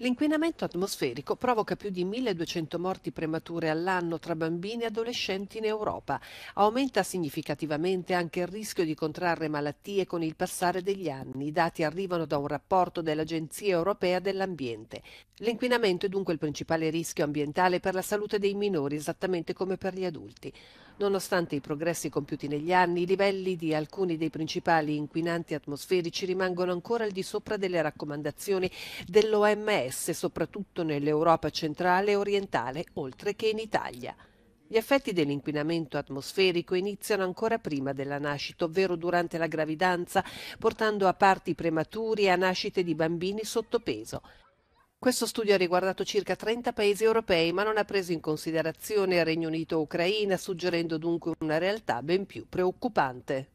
L'inquinamento atmosferico provoca più di 1200 morti premature all'anno tra bambini e adolescenti in Europa. Aumenta significativamente anche il rischio di contrarre malattie con il passare degli anni. I dati arrivano da un rapporto dell'Agenzia europea dell'ambiente. L'inquinamento è dunque il principale rischio ambientale per la salute dei minori, esattamente come per gli adulti. Nonostante i progressi compiuti negli anni, i livelli di alcuni dei principali inquinanti atmosferici rimangono ancora al di sopra delle raccomandazioni dell'OMS complesse, soprattutto nell'Europa centrale e orientale, oltre che in Italia. Gli effetti dell'inquinamento atmosferico iniziano ancora prima della nascita, ovvero durante la gravidanza, portando a parti prematuri e a nascite di bambini sottopeso. Questo studio ha riguardato circa 30 paesi europei, ma non ha preso in considerazione il Regno Unito e Ucraina, suggerendo dunque una realtà ben più preoccupante.